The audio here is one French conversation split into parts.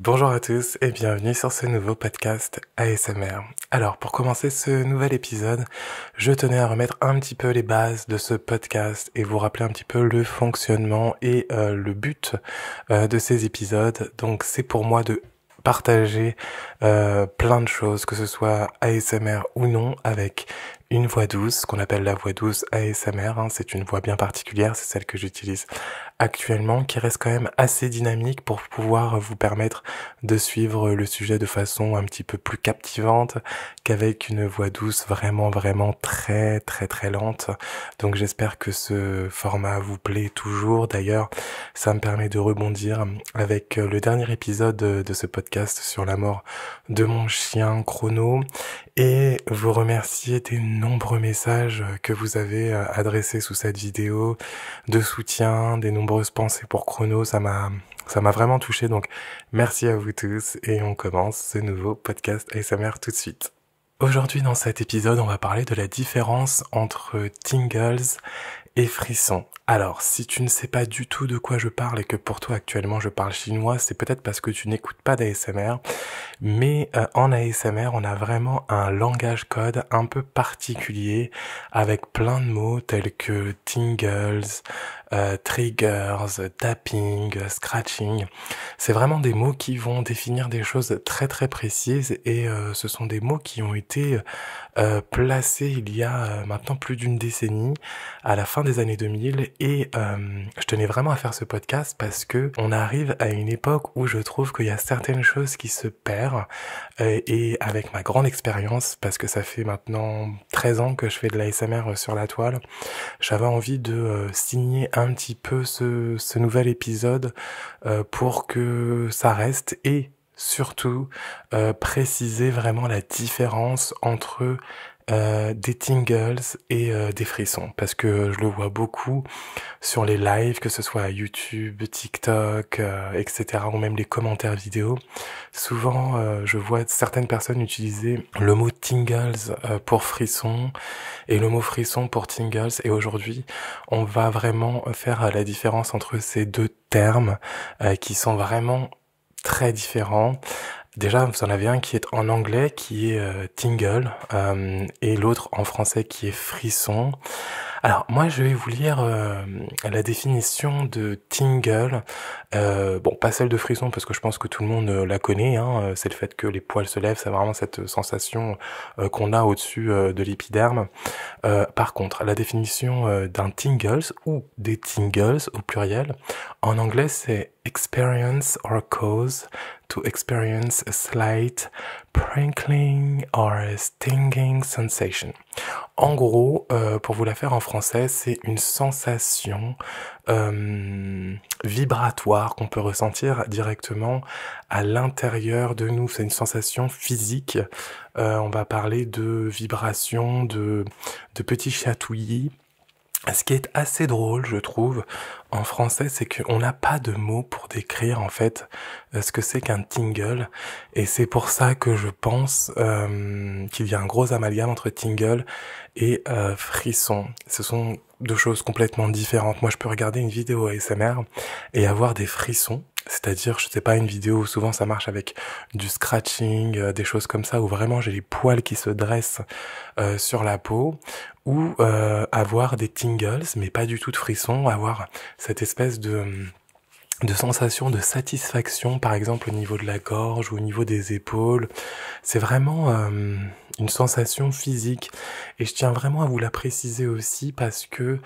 Bonjour à tous et bienvenue sur ce nouveau podcast ASMR. Alors pour commencer ce nouvel épisode, je tenais à remettre un petit peu les bases de ce podcast et vous rappeler un petit peu le fonctionnement et euh, le but euh, de ces épisodes. Donc c'est pour moi de partager euh, plein de choses, que ce soit ASMR ou non, avec une voix douce, ce qu'on appelle la voix douce ASMR. Hein. c'est une voix bien particulière, c'est celle que j'utilise actuellement, qui reste quand même assez dynamique pour pouvoir vous permettre de suivre le sujet de façon un petit peu plus captivante qu'avec une voix douce vraiment vraiment très très très lente. Donc j'espère que ce format vous plaît toujours. D'ailleurs, ça me permet de rebondir avec le dernier épisode de ce podcast sur la mort de mon chien Chrono et vous remercier nombreux messages euh, que vous avez euh, adressés sous cette vidéo, de soutien, des nombreuses pensées pour Chrono, ça m'a ça m'a vraiment touché donc merci à vous tous et on commence ce nouveau podcast ASMR tout de suite. Aujourd'hui dans cet épisode on va parler de la différence entre tingles et frissons. Alors, si tu ne sais pas du tout de quoi je parle et que pour toi actuellement je parle chinois, c'est peut-être parce que tu n'écoutes pas d'ASMR, mais euh, en ASMR, on a vraiment un langage code un peu particulier avec plein de mots tels que tingles, euh, triggers, tapping, scratching. C'est vraiment des mots qui vont définir des choses très très précises et euh, ce sont des mots qui ont été euh, placés il y a maintenant plus d'une décennie à la fin des années 2000 et je tenais vraiment à faire ce podcast parce que on arrive à une époque où je trouve qu'il y a certaines choses qui se perdent et avec ma grande expérience parce que ça fait maintenant 13 ans que je fais de l'ASMR sur la toile, j'avais envie de signer un petit peu ce, nouvel épisode euh, pour que ça reste et surtout euh, préciser vraiment la différence entre euh, des tingles et euh, des frissons parce que je le vois beaucoup sur les lives que ce soit YouTube, TikTok, euh, etc. ou même les commentaires vidéo. Souvent, je vois certaines personnes utiliser le mot tingles pour frissons et le mot frisson pour tingles. Et aujourd'hui, on va vraiment faire la différence entre ces deux termes qui sont vraiment très différents Déjà, vous en avez un qui est en anglais, qui est euh, Tingle, euh, et l'autre en français qui est Frisson. Alors moi je vais vous lire euh, la définition de tingle. Euh, bon pas celle de frisson parce que je pense que tout le monde euh, la connaît. Hein. C'est le fait que les poils se lèvent, c'est vraiment cette sensation qu'on a au-dessus de l'épiderme. par contre la définition d'un tingles ou des tingles au pluriel en anglais c'est experience or cause to experience a slight prinkling or a stinging sensation. En gros, euh, pour vous la faire en français, c'est une sensation euh, vibratoire qu'on peut ressentir directement à l'intérieur de nous. C'est une sensation physique. Euh, on va parler de vibrations, de, de petits chatouillis. Ce qui est assez drôle, je trouve, en français, c'est qu'on n'a pas de mots pour décrire en fait euh, ce que c'est qu'un tingle, et c'est pour ça que je pense euh, qu'il y a un gros amalgame entre tingle et euh, frisson. Ce sont deux choses complètement différentes. Moi, je peux regarder une vidéo ASMR et avoir des frissons c'est-à-dire, je sais pas, une vidéo où souvent ça marche avec du scratching, euh, des choses comme ça, où vraiment j'ai les poils qui se dressent euh, sur la peau, ou euh, avoir des tingles, mais pas du tout de frissons, avoir cette espèce de de sensation de satisfaction, par exemple au niveau de la gorge ou au niveau des épaules. C'est vraiment euh, une sensation physique et je tiens vraiment à vous la préciser aussi parce que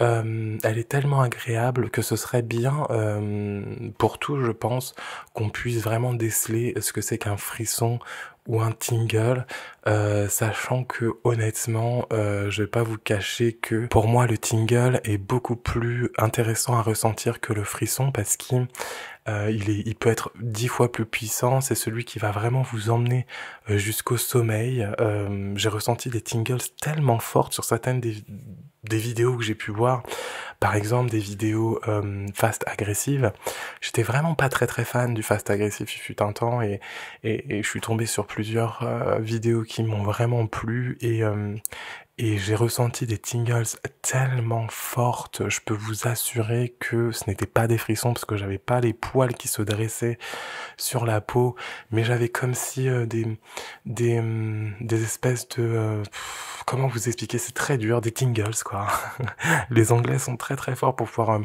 euh, elle est tellement agréable que ce serait bien euh, pour tout, je pense, qu'on puisse vraiment déceler ce que c'est qu'un frisson ou un tingle, euh, sachant que honnêtement, euh, je vais pas vous cacher que pour moi le tingle est beaucoup plus intéressant à ressentir que le frisson parce qu'il est, il peut être dix fois plus puissant. C'est celui qui va vraiment vous emmener jusqu'au sommeil. J'ai ressenti des tingles tellement fortes sur certaines des des vidéos que j'ai pu voir, par exemple des vidéos euh, fast agressives, j'étais vraiment pas très très fan du fast agressif il fut un temps et, et, je suis tombé sur plusieurs euh, vidéos qui m'ont vraiment plu et, euh, et j'ai ressenti des tingles tellement fortes, je peux vous assurer que ce n'était pas des frissons parce que j'avais pas les poils qui se dressaient sur la peau, mais j'avais comme si euh, des, des, mm, des, espèces de... Euh, comment vous expliquer C'est très dur, des tingles quoi. les Anglais sont très très forts pour pouvoir euh,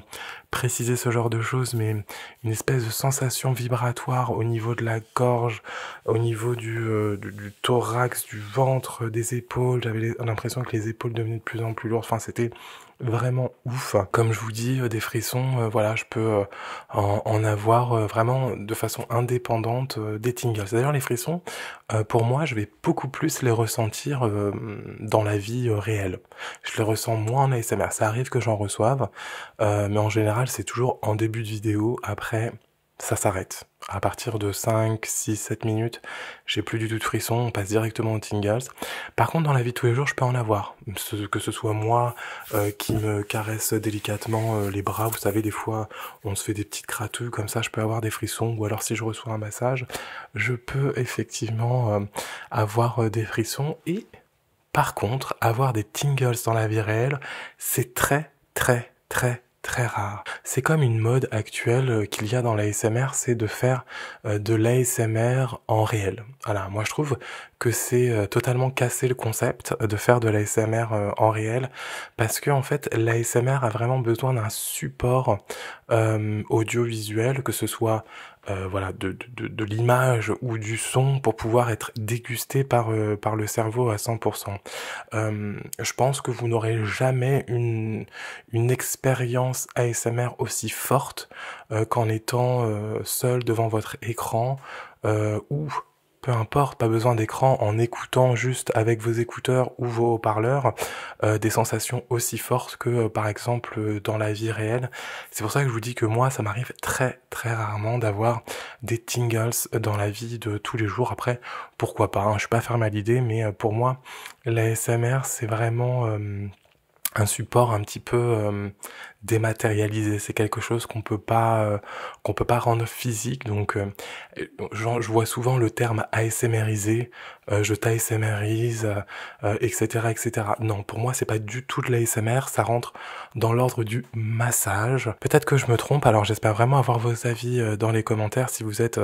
préciser ce genre de choses, mais une espèce de sensation vibratoire au niveau de la gorge, au niveau du, du, du thorax, du ventre, des épaules, j'avais l'impression les épaules devenaient de plus en plus lourdes. Enfin, c'était vraiment ouf. Comme je vous dis, euh, des frissons, euh, voilà, je peux euh, en, avoir vraiment de façon indépendante des tingles. D'ailleurs, les frissons, pour moi, je vais beaucoup plus les ressentir dans la vie réelle. Je les ressens moins en ASMR. Ça arrive que j'en reçoive, mais en général, c'est toujours en début de vidéo, après, ça s'arrête à partir de 5, 6, 7 minutes, j'ai plus du tout de frissons, on passe directement aux tingles. Par contre, dans la vie de tous les jours, je peux en avoir. que ce soit moi euh, qui me caresse délicatement euh, les bras, vous savez, des fois, on se fait des petites cratues, comme ça, je peux avoir des frissons. Ou alors, si je reçois un massage, je peux effectivement euh, avoir des frissons. Et par contre, avoir des tingles dans la vie réelle, c'est très, très, très, très rare c'est comme une mode actuelle euh, qu'il y a dans l'ASMR, c'est de faire euh, de l'ASMR en réel. Voilà, moi je trouve que c'est euh, totalement casser le concept de faire de l'ASMR en réel, parce que en fait l'ASMR a vraiment besoin d'un support audiovisuel, que ce soit euh, voilà, de, de, de l'image ou du son pour pouvoir être dégusté par, euh, par le cerveau à 100%. Euh, je pense que vous n'aurez jamais une, une expérience ASMR aussi forte euh, qu'en étant seul devant votre écran ou peu importe, pas besoin d'écran, en écoutant juste avec vos écouteurs ou vos haut-parleurs euh, des sensations aussi fortes que euh, par exemple euh, dans la vie réelle. C'est pour ça que je vous dis que moi ça m'arrive très très rarement d'avoir des tingles dans la vie de tous les jours. Après, pourquoi pas, Je hein, je suis pas fermé à l'idée, mais pour moi la SMR, c'est vraiment un support un petit peu euh, dématérialisé. C'est quelque chose qu'on peut pas euh, qu'on peut pas rendre physique. Donc, euh, je, vois souvent le terme ASMRisé, je t'ASMRise, etc., etc. Non, pour moi, c'est pas du tout de l'ASMR. Ça rentre dans l'ordre du massage. Peut-être que je me trompe. Alors, j'espère vraiment avoir vos avis dans les commentaires si vous êtes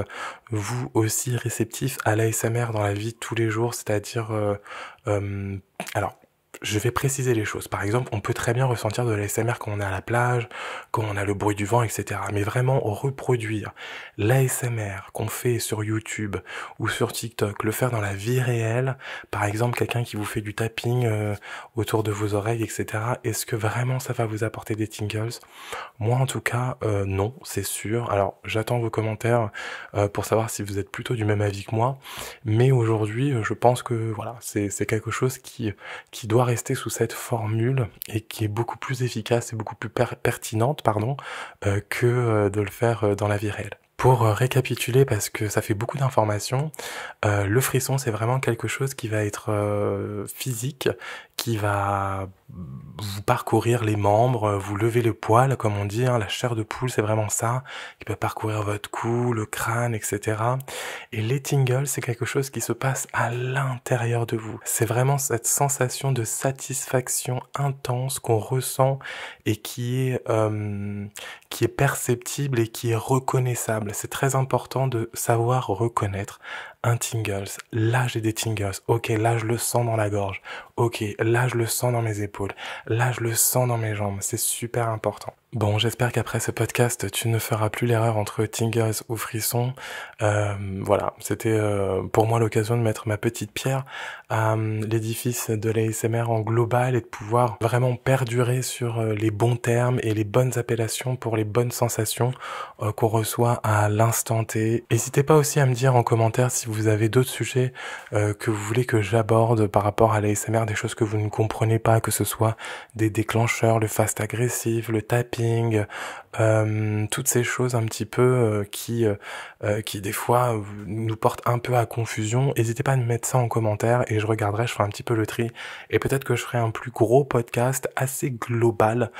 vous aussi réceptif à l'ASMR dans la vie de tous les jours, c'est-à-dire alors je vais préciser les choses. Par exemple, on peut très bien ressentir de l'ASMR quand on est à la plage, quand on a le bruit du vent, etc. Mais vraiment, reproduire l'ASMR qu'on fait sur YouTube ou sur TikTok, le faire dans la vie réelle, par exemple, quelqu'un qui vous fait du tapping euh, autour de vos oreilles, etc. Est-ce que vraiment ça va vous apporter des tingles Moi, en tout cas, euh, non, c'est sûr. Alors, j'attends vos commentaires euh, pour savoir si vous êtes plutôt du même avis que moi. Mais aujourd'hui, je pense que voilà, c'est quelque chose qui, qui doit rester sous cette formule et qui est beaucoup plus efficace et beaucoup plus pertinente pardon, euh, que euh, de le faire euh, dans la vie réelle. Pour euh, récapituler, parce que ça fait beaucoup d'informations, euh, le frisson, c'est vraiment quelque chose qui va être euh, physique, qui va vous parcourir les membres, vous lever le poil, comme on dit, hein, la chair de poule, c'est vraiment ça, qui peut parcourir votre cou, le crâne, etc. Et les tingles, c'est quelque chose qui se passe à l'intérieur de vous. C'est vraiment cette sensation de satisfaction intense qu'on ressent et qui est, qui est perceptible et qui est reconnaissable c'est très important de savoir reconnaître un tingles. Là, j'ai des tingles. Ok, là, je le sens dans la gorge ok, là je le sens dans mes épaules, là je le sens dans mes jambes, c'est super important. Bon, j'espère qu'après ce podcast, tu ne feras plus l'erreur entre tingers ou frissons. Euh, voilà, c'était euh, pour moi l'occasion de mettre ma petite pierre à euh, l'édifice de l'ASMR en global et de pouvoir vraiment perdurer sur les bons termes et les bonnes appellations pour les bonnes sensations qu'on reçoit à l'instant T. N'hésitez pas aussi à me dire en commentaire si vous avez d'autres sujets que vous voulez que j'aborde par rapport à l'ASMR des choses que vous ne comprenez pas, que ce soit des déclencheurs, le fast agressif, le tapping, euh, toutes ces choses un petit peu euh, qui, euh, qui des fois nous portent un peu à confusion. N'hésitez pas à me mettre ça en commentaire et je regarderai, je ferai un petit peu le tri et peut-être que je ferai un plus gros podcast assez global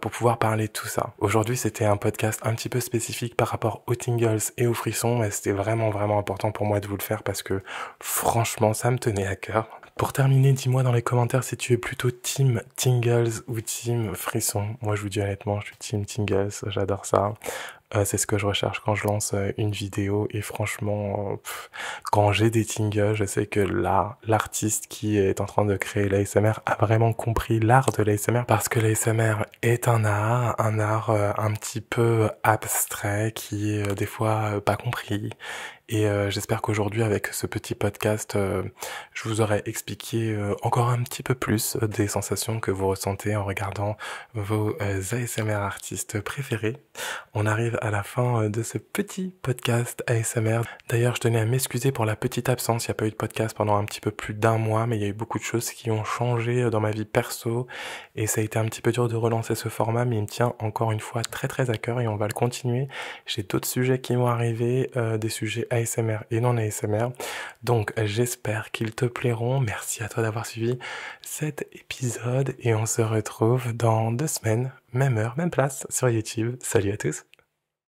pour pouvoir parler de tout ça. Aujourd'hui, c'était un podcast un petit peu spécifique par rapport aux tingles et aux frissons, mais c'était vraiment vraiment important pour moi de vous le faire parce que franchement, ça me tenait à cœur. Pour terminer, dis-moi dans les commentaires si tu es plutôt team tingles ou team frisson. Moi, je vous dis honnêtement, je suis team tingles, j'adore ça. Euh, c'est ce que je recherche quand je lance euh, une vidéo et franchement, euh, quand j'ai des tingles, je sais que là, l'artiste qui est en train de créer l'ASMR a vraiment compris l'art de l'ASMR parce que l'ASMR est un art, un art euh, un petit peu abstrait qui est des fois pas compris et euh, j'espère qu'aujourd'hui, avec ce petit podcast, euh, je vous aurai expliqué euh, encore un petit peu plus des sensations que vous ressentez en regardant vos ASMR artistes préférés. On arrive à la fin de ce petit podcast ASMR. D'ailleurs, je tenais à m'excuser pour la petite absence. Il n'y a pas eu de podcast pendant un petit peu plus d'un mois, mais il y a eu beaucoup de choses qui ont changé dans ma vie perso. Et ça a été un petit peu dur de relancer ce format, mais il me tient encore une fois très très à cœur et on va le continuer. J'ai d'autres sujets qui vont arriver, des sujets ASMR et non ASMR. Donc j'espère qu'ils te plairont. Merci à toi d'avoir suivi cet épisode et on se retrouve dans deux semaines, même heure, même place sur YouTube. Salut à tous